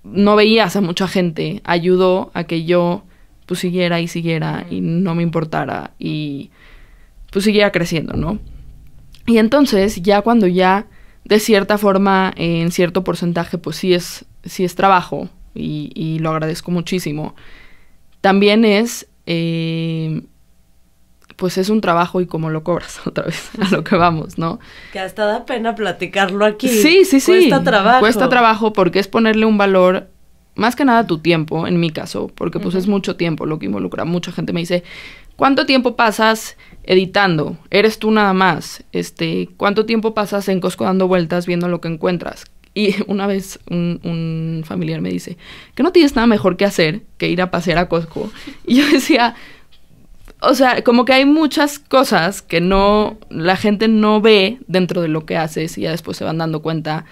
no veías a mucha gente ayudó a que yo pues siguiera y siguiera y no me importara y pues siguiera creciendo, ¿no? Y entonces ya cuando ya de cierta forma en cierto porcentaje pues sí es, sí es trabajo y, lo agradezco muchísimo, también es eh, pues es un trabajo y cómo lo cobras otra vez, a lo que vamos, ¿no? Que hasta da pena platicarlo aquí. Sí, sí, sí. Cuesta trabajo. Cuesta trabajo porque es ponerle un valor, más que nada a tu tiempo, en mi caso, porque pues es mucho tiempo lo que involucra. Mucha gente me dice, ¿cuánto tiempo pasas editando? ¿Eres tú nada más? Este, ¿Cuánto tiempo pasas en Costco dando vueltas viendo lo que encuentras? Y una vez un, familiar me dice, que no tienes nada mejor que hacer que ir a pasear a Costco. Y yo decía o sea, como que hay muchas cosas que no, la gente no ve dentro de lo que haces y ya después se van dando cuenta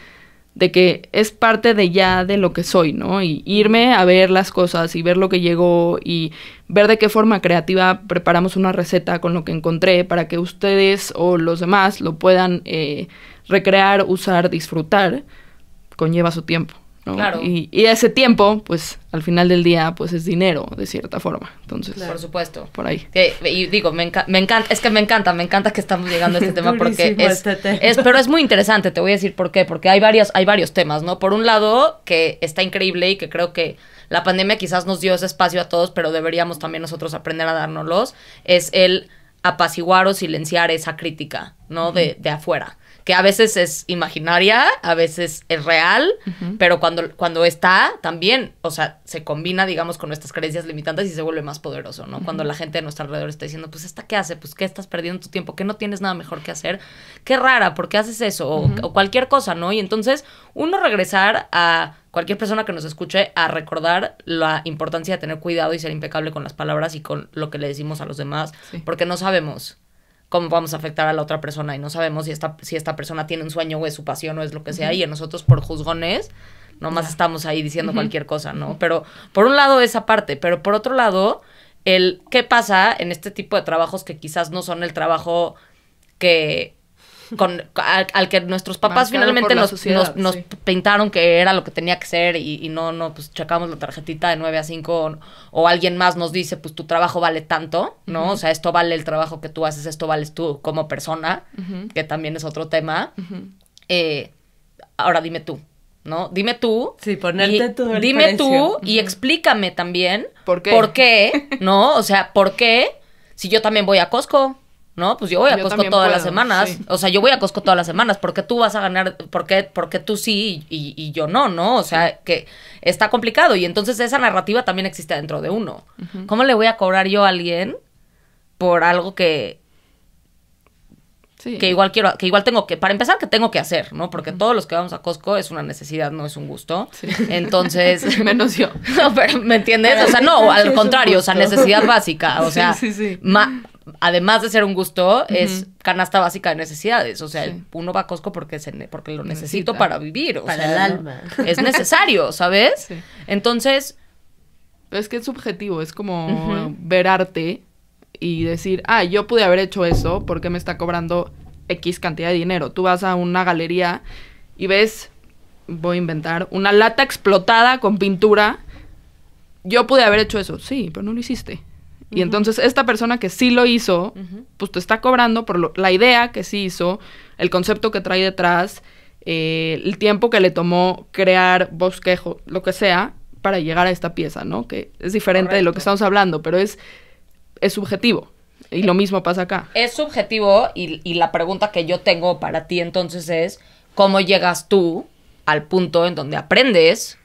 de que es parte de ya de lo que soy, ¿no? Y irme a ver las cosas y ver lo que llegó y ver de qué forma creativa preparamos una receta con lo que encontré para que ustedes o los demás lo puedan eh, recrear, usar, disfrutar, conlleva su tiempo. Y, ese tiempo, pues al final del día, pues es dinero de cierta forma. Entonces, por supuesto. Por ahí. y digo, me, encanta, es que me encanta, me encanta que estamos llegando a este tema porque este es, pero es muy interesante, te voy a decir por qué, porque hay varias, hay varios temas, ¿no? Por un lado, que está increíble y que creo que la pandemia quizás nos dio ese espacio a todos, pero deberíamos también nosotros aprender a dárnoslos, es el apaciguar o silenciar esa crítica, ¿no? de, de afuera que a veces es imaginaria, a veces es real, pero cuando, cuando está también, o sea, se combina, digamos, con nuestras creencias limitantes y se vuelve más poderoso, ¿no? Cuando la gente de nuestro alrededor está diciendo, pues, ¿esta qué hace? Pues, ¿qué estás perdiendo tu tiempo? ¿Qué no tienes nada mejor que hacer? ¿Qué rara? ¿Por qué haces eso? O, cualquier cosa, ¿no? Y entonces, uno regresar a cualquier persona que nos escuche a recordar la importancia de tener cuidado y ser impecable con las palabras y con lo que le decimos a los demás, porque no sabemos cómo vamos a afectar a la otra persona y no sabemos si esta, si esta persona tiene un sueño o es su pasión o es lo que sea y nosotros por juzgones nomás estamos ahí diciendo cualquier cosa, ¿no? Pero por un lado esa parte, pero por otro lado el qué pasa en este tipo de trabajos que quizás no son el trabajo que con, al, que nuestros papás finalmente nos, pintaron que era lo que tenía que ser y, no, no, pues checamos la tarjetita de 9 a 5 o, alguien más nos dice, pues tu trabajo vale tanto, ¿no? O sea, esto vale el trabajo que tú haces, esto vales tú como persona, que también es otro tema. Eh, ahora dime tú, ¿no? Dime tú. Sí, ponerte y, Dime tú y explícame también. ¿Por qué? ¿Por qué? ¿No? O sea, ¿por qué? Si yo también voy a Costco. ¿no? Pues yo voy a Costco todas las semanas. O sea, yo voy a Costco todas las semanas. ¿Por qué tú vas a ganar? ¿Por qué, tú sí y, yo no, no? O sea, que está complicado. Y entonces esa narrativa también existe dentro de uno. ¿Cómo le voy a cobrar yo a alguien por algo que. Sí. Que igual quiero, que igual tengo que, para empezar, que tengo que hacer, ¿no? Porque todos los que vamos a Costco es una necesidad, no es un gusto. Entonces. Menos yo. no, pero, ¿me entiendes? O sea, no, al contrario, o sea, necesidad básica. O sea, sí además de ser un gusto, es canasta básica de necesidades. O sea, uno va a Costco porque, se, porque lo necesito para vivir. para el alma. Es necesario, ¿sabes? Entonces... Es que es subjetivo, es como ver arte y decir, ah, yo pude haber hecho eso porque me está cobrando X cantidad de dinero. Tú vas a una galería y ves, voy a inventar, una lata explotada con pintura. Yo pude haber hecho eso, sí, pero no lo hiciste. Y entonces esta persona que sí lo hizo, pues te está cobrando por la idea que sí hizo, el concepto que trae detrás, eh, el tiempo que le tomó crear bosquejo, lo que sea, para llegar a esta pieza, ¿no? Que es diferente de lo que estamos hablando, pero es, es subjetivo. Y lo mismo pasa acá. Es subjetivo y la pregunta que yo tengo para ti entonces es, ¿cómo llegas tú al punto en donde aprendes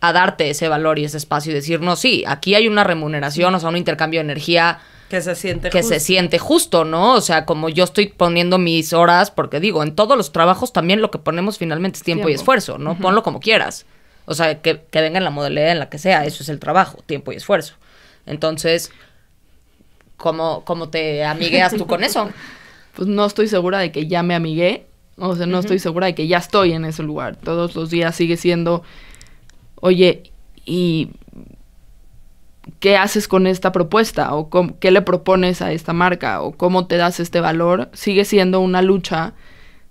a darte ese valor y ese espacio y decir, no, sí, aquí hay una remuneración, o sea, un intercambio de energía. Que se siente Que justo. se siente justo, ¿no? O sea, como yo estoy poniendo mis horas, porque digo, en todos los trabajos también lo que ponemos finalmente es tiempo, y esfuerzo, ¿no? Ponlo como quieras. O sea, que, venga en la modalidad en la que sea, eso es el trabajo, tiempo y esfuerzo. Entonces, ¿cómo, cómo te amigueas tú con eso? pues no estoy segura de que ya me amigué, o sea, no estoy segura de que ya estoy en ese lugar. Todos los días sigue siendo oye, ¿y qué haces con esta propuesta? ¿O qué le propones a esta marca? ¿O cómo te das este valor? Sigue siendo una lucha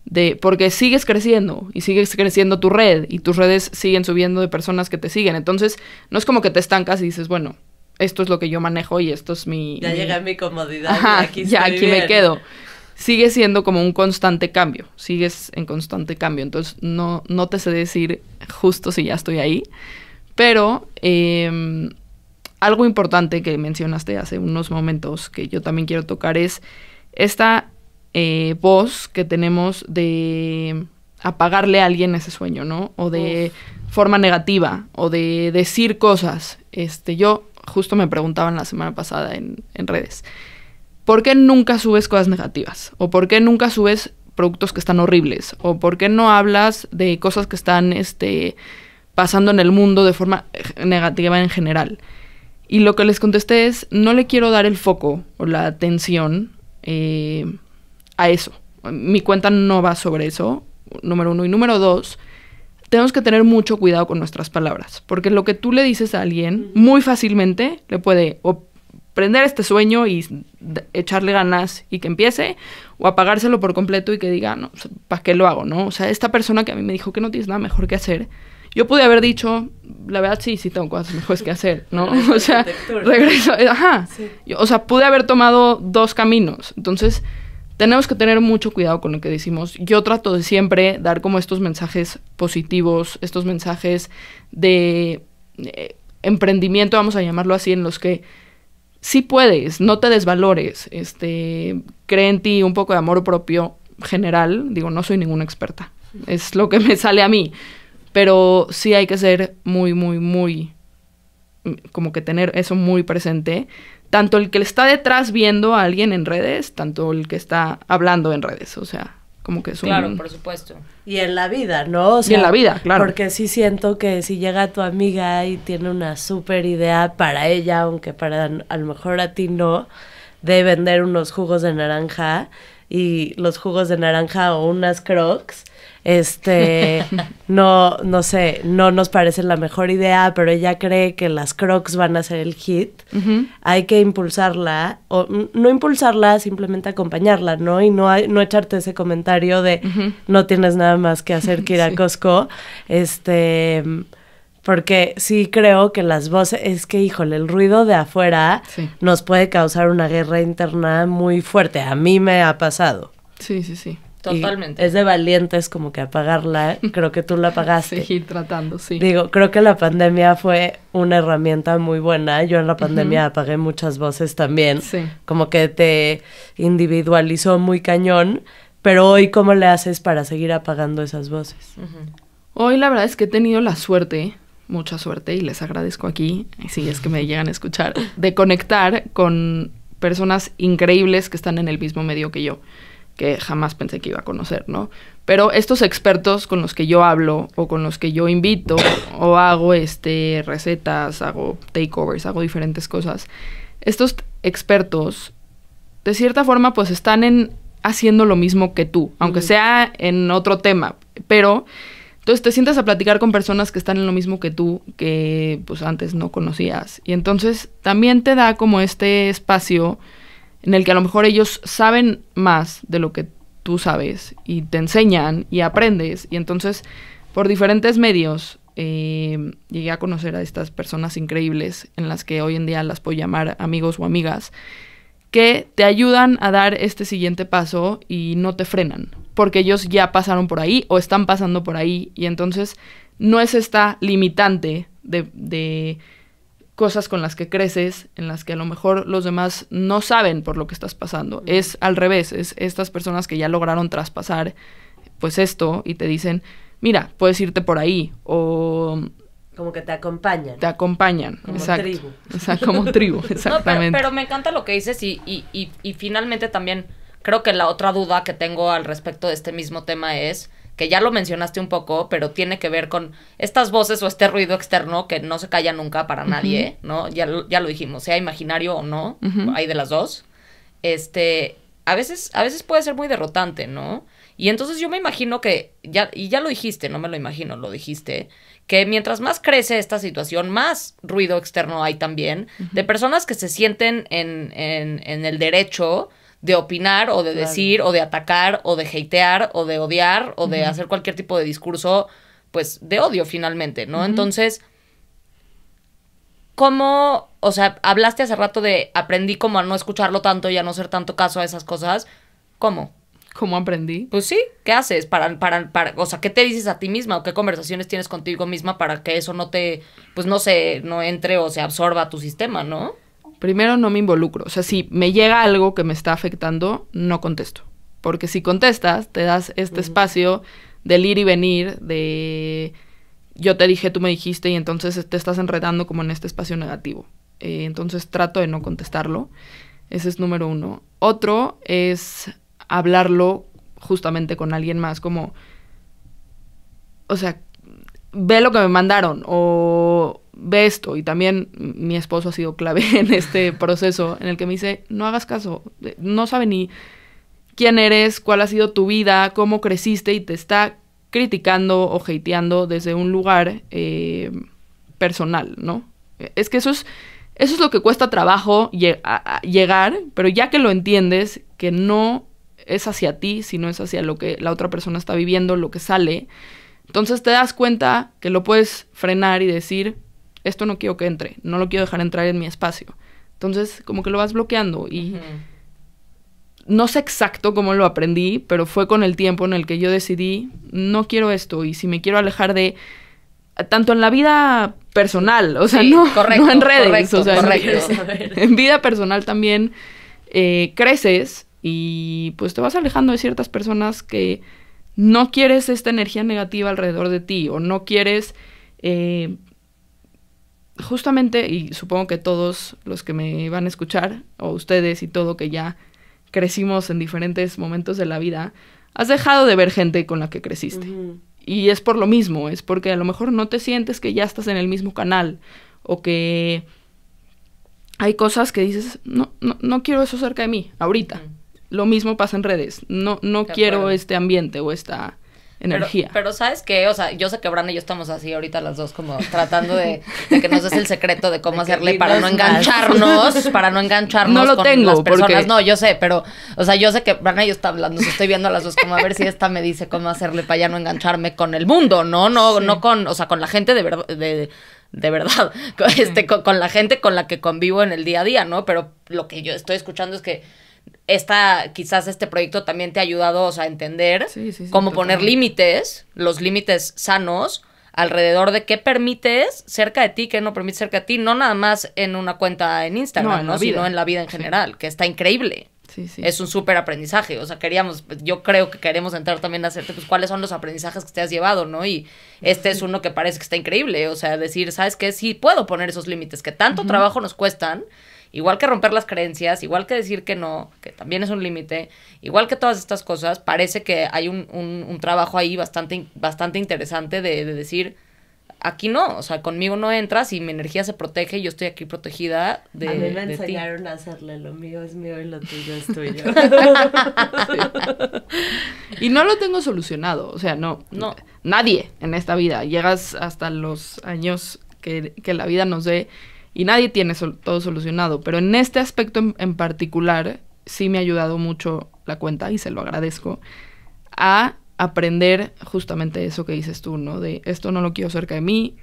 de, porque sigues creciendo y sigues creciendo tu red y tus redes siguen subiendo de personas que te siguen. Entonces, no es como que te estancas y dices, bueno, esto es lo que yo manejo y esto es mi... Ya llega mi comodidad. y aquí ya aquí me quedo sigue siendo como un constante cambio, sigues en constante cambio, entonces no, no te sé decir justo si ya estoy ahí, pero em, algo importante que mencionaste hace unos momentos que yo también quiero tocar es esta eh, voz que tenemos de apagarle a alguien ese sueño, ¿no? O de forma negativa, o de decir cosas. Este, yo justo me preguntaban la semana pasada en, en redes. ¿por qué nunca subes cosas negativas? ¿O por qué nunca subes productos que están horribles? ¿O por qué no hablas de cosas que están este, pasando en el mundo de forma negativa en general? Y lo que les contesté es, no le quiero dar el foco o la atención eh, a eso. Mi cuenta no va sobre eso, número uno. Y número dos, tenemos que tener mucho cuidado con nuestras palabras, porque lo que tú le dices a alguien muy fácilmente le puede prender este sueño y echarle ganas y que empiece, o apagárselo por completo y que diga, no, ¿para qué lo hago? ¿no? O sea, esta persona que a mí me dijo que no tienes nada mejor que hacer, yo pude haber dicho, la verdad sí, sí tengo cosas mejores que hacer, ¿no? o sea, regreso, eh, ajá. o sea, pude haber tomado dos caminos. Entonces, tenemos que tener mucho cuidado con lo que decimos. Yo trato de siempre dar como estos mensajes positivos, estos mensajes de eh, emprendimiento, vamos a llamarlo así, en los que sí puedes, no te desvalores, este, cree en ti un poco de amor propio general, digo, no soy ninguna experta, es lo que me sale a mí, pero sí hay que ser muy, muy, muy, como que tener eso muy presente, tanto el que está detrás viendo a alguien en redes, tanto el que está hablando en redes, o sea, como que es Claro, por supuesto. Y en la vida, ¿no? O y en la vida, claro. Porque sí siento que si llega tu amiga y tiene una súper idea para ella, aunque para a lo mejor a ti no, de vender unos jugos de naranja y los jugos de naranja o unas crocs este, no, no sé, no nos parece la mejor idea, pero ella cree que las crocs van a ser el hit. Hay que impulsarla, o no impulsarla, simplemente acompañarla, ¿no? Y no, hay, no echarte ese comentario de no tienes nada más que hacer que ir a Costco. Este porque sí creo que las voces, es que híjole, el ruido de afuera nos puede causar una guerra interna muy fuerte. A mí me ha pasado. Sí, sí, sí. Totalmente. es de valientes como que apagarla. ¿eh? Creo que tú la apagaste. Seguir tratando, sí. Digo, creo que la pandemia fue una herramienta muy buena. Yo en la pandemia apagué muchas voces también. Sí. Como que te individualizó muy cañón. Pero hoy, ¿cómo le haces para seguir apagando esas voces? Hoy la verdad es que he tenido la suerte, mucha suerte, y les agradezco aquí, si es que me llegan a escuchar, de conectar con personas increíbles que están en el mismo medio que yo que jamás pensé que iba a conocer, ¿no? Pero estos expertos con los que yo hablo o con los que yo invito o hago este recetas, hago takeovers, hago diferentes cosas, estos expertos de cierta forma pues están en haciendo lo mismo que tú, aunque sea en otro tema, pero entonces te sientas a platicar con personas que están en lo mismo que tú, que pues antes no conocías. Y entonces también te da como este espacio en el que a lo mejor ellos saben más de lo que tú sabes y te enseñan y aprendes. Y entonces, por diferentes medios, eh, llegué a conocer a estas personas increíbles en las que hoy en día las puedo llamar amigos o amigas, que te ayudan a dar este siguiente paso y no te frenan, porque ellos ya pasaron por ahí o están pasando por ahí. Y entonces, no es esta limitante de cosas con las que creces, en las que a lo mejor los demás no saben por lo que estás pasando. Es al revés, es estas personas que ya lograron traspasar pues esto y te dicen, mira, puedes irte por ahí o... Como que te acompañan. Te acompañan, como tribu. O sea, como tribu, exactamente. pero, me encanta lo que dices y, y, y finalmente también creo que la otra duda que tengo al respecto de este mismo tema es que ya lo mencionaste un poco, pero tiene que ver con estas voces o este ruido externo que no se calla nunca para nadie, ¿no? Ya, ya lo dijimos, sea imaginario o no, hay de las dos. Este, a veces, a veces puede ser muy derrotante, ¿no? Y entonces yo me imagino que, ya, y ya lo dijiste, no me lo imagino, lo dijiste, que mientras más crece esta situación, más ruido externo hay también de personas que se sienten en, en, en el derecho de opinar o de decir o de atacar o de hatear o de odiar o de hacer cualquier tipo de discurso, pues de odio finalmente, ¿no? Entonces, ¿cómo, o sea, hablaste hace rato de aprendí como a no escucharlo tanto y a no hacer tanto caso a esas cosas? ¿Cómo? ¿Cómo aprendí? Pues sí, ¿qué haces? Para, para, para, o sea, ¿qué te dices a ti misma o qué conversaciones tienes contigo misma para que eso no te, pues no se, no entre o se absorba a tu sistema, ¿no? primero no me involucro. O sea, si me llega algo que me está afectando, no contesto. Porque si contestas, te das este espacio del ir y venir, de yo te dije, tú me dijiste, y entonces te estás enredando como en este espacio negativo. Eh, entonces trato de no contestarlo. Ese es número uno. Otro es hablarlo justamente con alguien más, como, o sea, ve lo que me mandaron, o, ve esto. Y también mi esposo ha sido clave en este proceso en el que me dice, no hagas caso, eh, no sabe ni quién eres, cuál ha sido tu vida, cómo creciste y te está criticando o hateando desde un lugar eh, personal, ¿no? Es que eso es, eso es lo que cuesta trabajo llegar, pero ya que lo entiendes, que no es hacia ti, sino es hacia lo que la otra persona está viviendo, lo que sale, entonces te das cuenta que lo puedes frenar y decir, esto no quiero que entre, no lo quiero dejar entrar en mi espacio. Entonces, como que lo vas bloqueando y no sé exacto cómo lo aprendí, pero fue con el tiempo en el que yo decidí, no quiero esto y si me quiero alejar de tanto en la vida personal, o sea, no, en redes, correcto, o sea, correcto. En, vida personal también eh, creces y pues te vas alejando de ciertas personas que no quieres esta energía negativa alrededor de ti o no quieres eh, justamente, y supongo que todos los que me van a escuchar, o ustedes y todo que ya crecimos en diferentes momentos de la vida, has dejado de ver gente con la que creciste. Y es por lo mismo, es porque a lo mejor no te sientes que ya estás en el mismo canal o que hay cosas que dices, no, no, no quiero eso cerca de mí, ahorita. Lo mismo pasa en redes, no, no quiero este ambiente o esta energía. Pero, sabes que, o sea, yo sé que Brana y yo estamos así ahorita las dos como tratando de, que nos des el secreto de cómo hacerle para no engancharnos, para no engancharnos no lo con tengo, las personas. No, yo sé, pero, o sea, yo sé que Brana y yo estamos hablando, nos estoy viendo a las dos como a ver si esta me dice cómo hacerle para ya no engancharme con el mundo, ¿no? No, no con, o sea, con la gente de verdad, de, verdad, este, con la gente con la que convivo en el día a día, ¿no? Pero lo que yo estoy escuchando es que esta, quizás este proyecto también te ha ayudado a entender cómo poner límites, los límites sanos alrededor de qué permites cerca de ti, qué no permites cerca de ti, no nada más en una cuenta en Instagram, no, sino en la vida en general, que está increíble. Es un súper aprendizaje. O sea, queríamos, yo creo que queremos entrar también a hacerte, pues, cuáles son los aprendizajes que te has llevado, ¿no? Y este es uno que parece que está increíble. O sea, decir, ¿sabes qué? Sí, puedo poner esos límites que tanto trabajo nos cuestan igual que romper las creencias, igual que decir que no, que también es un límite, igual que todas estas cosas, parece que hay un, trabajo ahí bastante, bastante interesante de, decir, aquí no, o sea, conmigo no entras y mi energía se protege y yo estoy aquí protegida de A mí me enseñaron a hacerle lo mío es mío y lo tuyo es tuyo. Y no lo tengo solucionado, o sea, no, no. Nadie en esta vida, llegas hasta los años que, que la vida nos dé y nadie tiene todo solucionado, pero en este aspecto en, particular sí me ha ayudado mucho la cuenta y se lo agradezco a aprender justamente eso que dices tú, ¿no? De esto no lo quiero cerca de mí,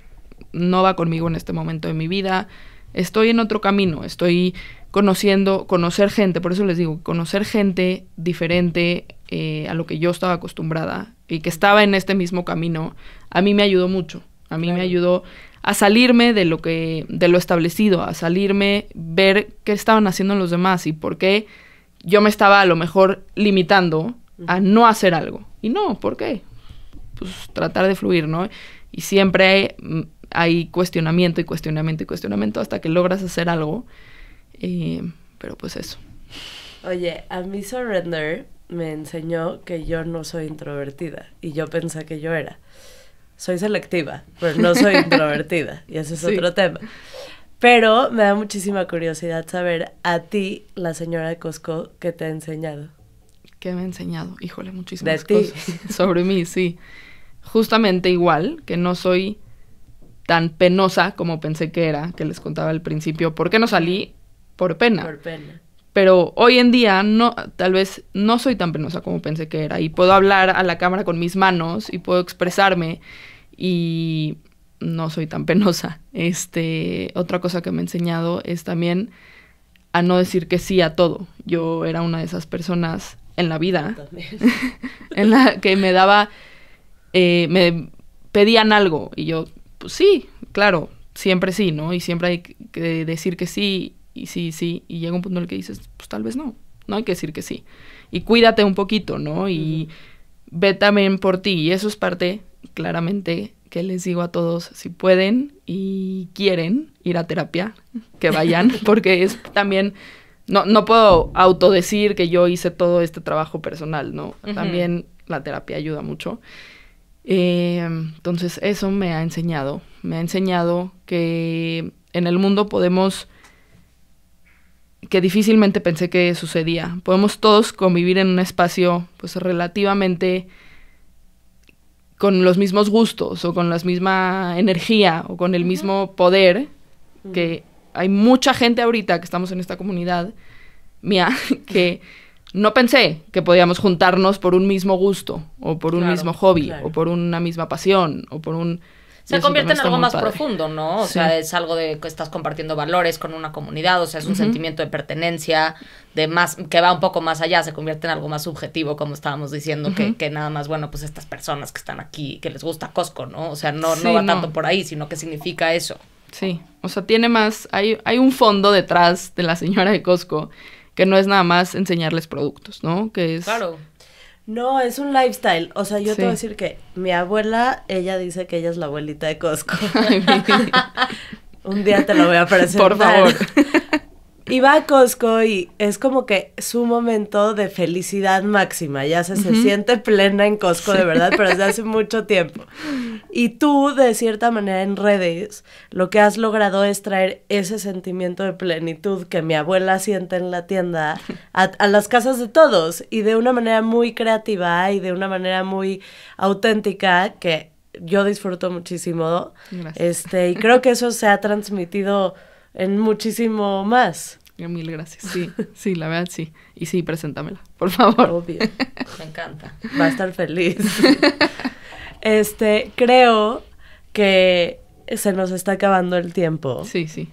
no va conmigo en este momento de mi vida, estoy en otro camino, estoy conociendo, conocer gente, por eso les digo, conocer gente diferente eh, a lo que yo estaba acostumbrada y que estaba en este mismo camino, a mí me ayudó mucho, a mí me ayudó a salirme de lo que de lo establecido, a salirme ver qué estaban haciendo los demás y por qué yo me estaba a lo mejor limitando a no hacer algo. Y no, ¿por qué? Pues tratar de fluir, ¿no? Y siempre hay, cuestionamiento y cuestionamiento y cuestionamiento hasta que logras hacer algo. Eh, pero pues eso. Oye, a mí Surrender me enseñó que yo no soy introvertida y yo pensé que yo era soy selectiva, pero no soy introvertida, y ese es otro tema. Pero me da muchísima curiosidad saber a ti, la señora de Costco, qué te ha enseñado. ¿Qué me ha enseñado? Híjole, muchísimas de ti. sobre mí, sí. Justamente igual, que no soy tan penosa como pensé que era, que les contaba al principio, ¿por qué no salí? Por pena. Por pena. Pero hoy en día no, tal vez no soy tan penosa como pensé que era y puedo hablar a la cámara con mis manos y puedo expresarme y no soy tan penosa. Este, otra cosa que me he enseñado es también a no decir que sí a todo. Yo era una de esas personas en la vida en la que me daba, eh, me pedían algo y yo, pues sí, claro, siempre sí, ¿no? Y siempre hay que decir que sí y sí, sí. Y llega un punto en el que dices, pues tal vez no, no hay que decir que sí. Y cuídate un poquito, ¿no? Y ve también por ti. Y eso es parte claramente que les digo a todos, si pueden y quieren ir a terapia, que vayan, porque es también, no, no puedo autodecir que yo hice todo este trabajo personal, ¿no? También la terapia ayuda mucho. Eh, entonces eso me ha enseñado, me ha enseñado que en el mundo podemos, que difícilmente pensé que sucedía, podemos todos convivir en un espacio pues relativamente con los mismos gustos o con la misma energía o con el mismo poder, mm. que hay mucha gente ahorita que estamos en esta comunidad mía que no pensé que podíamos juntarnos por un mismo gusto o por un mismo hobby o por una misma pasión o por un... Se convierte en algo más profundo, ¿no? O sea, es algo de que estás compartiendo valores con una comunidad, o sea, es un sentimiento de pertenencia, de más, que va un poco más allá, se convierte en algo más subjetivo, como estábamos diciendo, que, nada más, bueno, pues estas personas que están aquí, que les gusta Costco, ¿no? O sea, no, va tanto por ahí, sino que significa eso. Sí, o sea, tiene más, hay, hay un fondo detrás de la señora de Costco que no es nada más enseñarles productos, ¿no? Que es... Claro no, es un lifestyle. O sea, yo te voy a decir que mi abuela, ella dice que ella es la abuelita de Costco. un día te lo voy a presentar. Por favor. Y va a Costco y es como que su momento de felicidad máxima, ya se, siente plena en Costco de verdad, pero desde hace mucho tiempo. Y tú, de cierta manera, en redes, lo que has logrado es traer ese sentimiento de plenitud que mi abuela siente en la tienda a, las casas de todos y de una manera muy creativa y de una manera muy auténtica que yo disfruto muchísimo. Este, y creo que eso se ha transmitido en muchísimo más. Mil gracias. Sí, sí, la verdad sí. Y sí, preséntamela, por favor. Obvio. Me encanta. Va a estar feliz. Este, creo que se nos está acabando el tiempo. Sí, sí.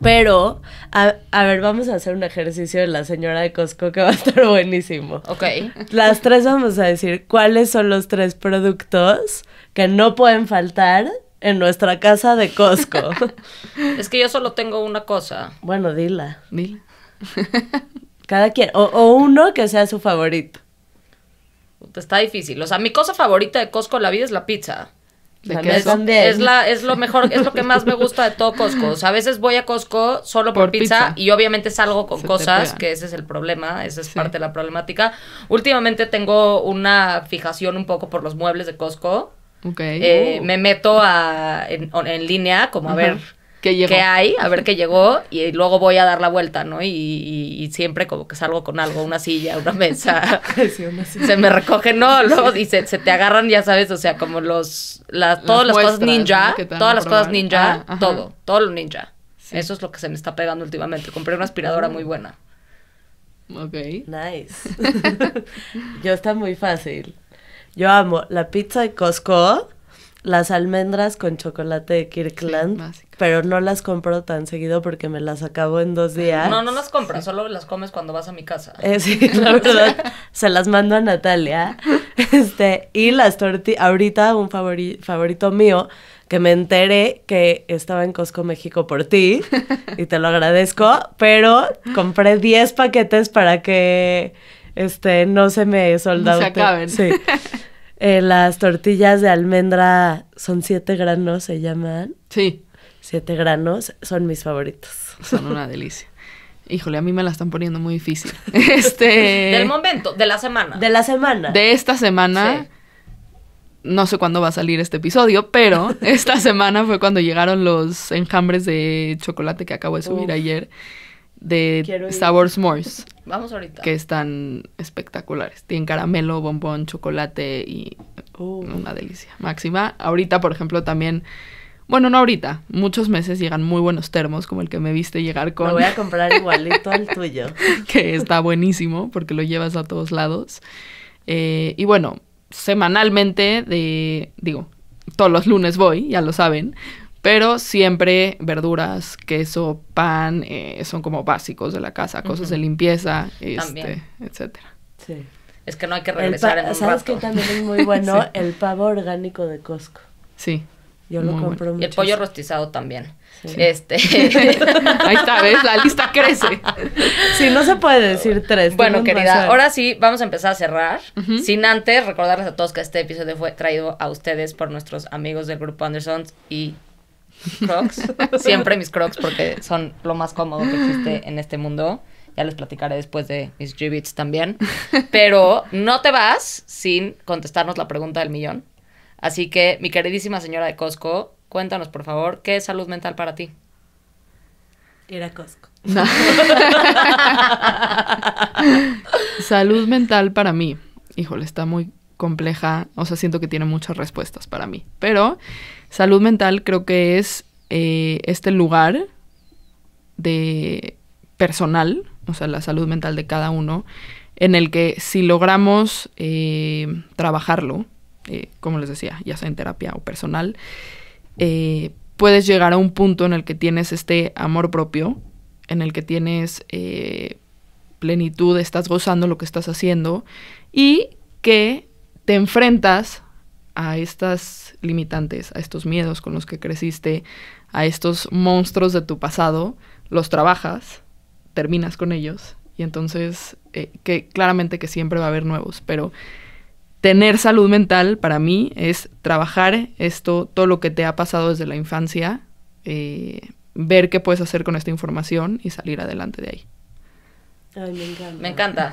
Pero, a, a, ver, vamos a hacer un ejercicio de la señora de Costco que va a estar buenísimo. Ok. Las tres vamos a decir cuáles son los tres productos que no pueden faltar en nuestra casa de Costco. es que yo solo tengo una cosa. Bueno, dila. Dila. Cada quien. O, uno que sea su favorito. Está difícil. O sea, mi cosa favorita de Costco en la vida es la pizza. ¿De es, es, la, es lo mejor, es lo que más me gusta de todo Costco. O sea, a veces voy a Costco solo por, pizza, y obviamente salgo con cosas, que ese es el problema, esa es parte de la problemática. Últimamente tengo una fijación un poco por los muebles de Costco. Okay. Eh, oh. Me meto a, en, línea, como a ver ¿Qué, hay, a ver qué llegó, y luego voy a dar la vuelta, ¿no? Y, siempre como que salgo con algo, una silla, una mesa. Se me recogen, no, luego, y se, te agarran, ya sabes, o sea, como los, las, todas las, cosas ninja, todas las cosas ninja, ah, todo, todo lo ninja. Eso es lo que se me está pegando últimamente. Compré una aspiradora ah. muy buena. Ok. Nice. Yo está muy fácil. Yo amo la pizza de Costco, las almendras con chocolate de Kirkland, pero no las compro tan seguido porque me las acabo en dos días. No, no las compras, solo las comes cuando vas a mi casa. Eh, sí, la verdad, se las mando a Natalia. Este, y las tortillas, ahorita un favorito mío, que me enteré que estaba en Costco México por ti, y te lo agradezco, pero compré 10 paquetes para que este, no se me soldado. se acaben. Sí. Eh, las tortillas de almendra son siete granos, se llaman. Sí. Siete granos son mis favoritos. Son una delicia. Híjole, a mí me la están poniendo muy difícil. Este. Del momento, de la semana. De la semana. De esta semana. No sé cuándo va a salir este episodio, pero esta semana fue cuando llegaron los enjambres de chocolate que acabo de subir ayer de sabor s'mores. Vamos ahorita. Que están espectaculares. Tienen caramelo, bombón, chocolate y uh. una delicia máxima. Ahorita, por ejemplo, también... Bueno, no ahorita. Muchos meses llegan muy buenos termos, como el que me viste llegar con... Me voy a comprar igualito al tuyo. que está buenísimo porque lo llevas a todos lados. Eh, y bueno, semanalmente de... Digo, todos los lunes voy, ya lo saben, pero siempre verduras, queso, pan, eh, son como básicos de la casa, cosas de limpieza, este, etcétera. Sí. Es que no hay que regresar en un ¿Sabes que también es muy bueno? El pavo orgánico de Costco. Sí. Yo lo compro mucho. Y el pollo rostizado también. Este. Ahí está, ¿ves? La lista crece. Sí, no se puede decir tres. Bueno, querida, ahora sí vamos a empezar a cerrar. Sin antes recordarles a todos que este episodio fue traído a ustedes por nuestros amigos del grupo Andersons y crocs. Siempre mis crocs porque son lo más cómodo que existe en este mundo. Ya les platicaré después de mis Gibbits también. Pero no te vas sin contestarnos la pregunta del millón. Así que, mi queridísima señora de Costco, cuéntanos por favor, ¿qué es salud mental para ti? Era Costco. salud mental para mí. Híjole, está muy compleja, o sea, siento que tiene muchas respuestas para mí. Pero salud mental creo que es eh, este lugar de personal, o sea, la salud mental de cada uno, en el que si logramos eh, trabajarlo, eh, como les decía, ya sea en terapia o personal, puedes llegar a un punto en el que tienes este amor propio, en el que tienes plenitud, estás gozando lo que estás haciendo y que te enfrentas a estas limitantes, a estos miedos con los que creciste, a estos monstruos de tu pasado, los trabajas, terminas con ellos y entonces eh, que claramente que siempre va a haber nuevos, pero tener salud mental para mí es trabajar esto, todo lo que te ha pasado desde la infancia, eh, ver qué puedes hacer con esta información y salir adelante de ahí me encanta.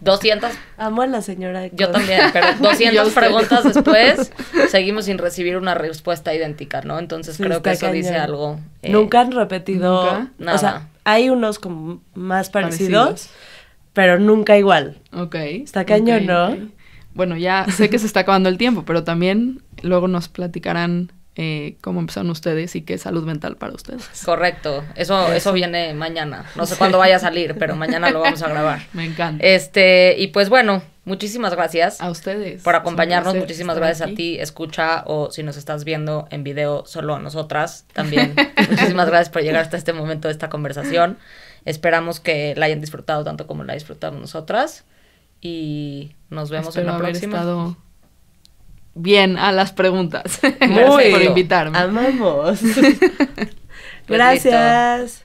200. Amo a la señora. Yo también, pero 200 preguntas después seguimos sin recibir una respuesta idéntica, ¿no? Entonces creo que eso dice algo. Eh, nunca han repetido. Nada. O sea, hay unos como más parecidos, pero nunca igual. Ok. Está cañón, ¿no? Bueno, ya sé que se está acabando el tiempo, pero también luego nos platicarán eh, cómo empezaron ustedes y qué salud mental para ustedes. Correcto, eso, eso viene mañana. No sé cuándo vaya a salir, pero mañana lo vamos a grabar. Me encanta. Este, y pues bueno, muchísimas gracias. A ustedes. Por acompañarnos, muchísimas gracias a ti, escucha o si nos estás viendo en video solo a nosotras también. muchísimas gracias por llegar hasta este momento de esta conversación. Esperamos que la hayan disfrutado tanto como la disfrutamos nosotras y nos vemos en la próxima bien a las preguntas. Muy Gracias por invitarme. Amamos. Pues Gracias.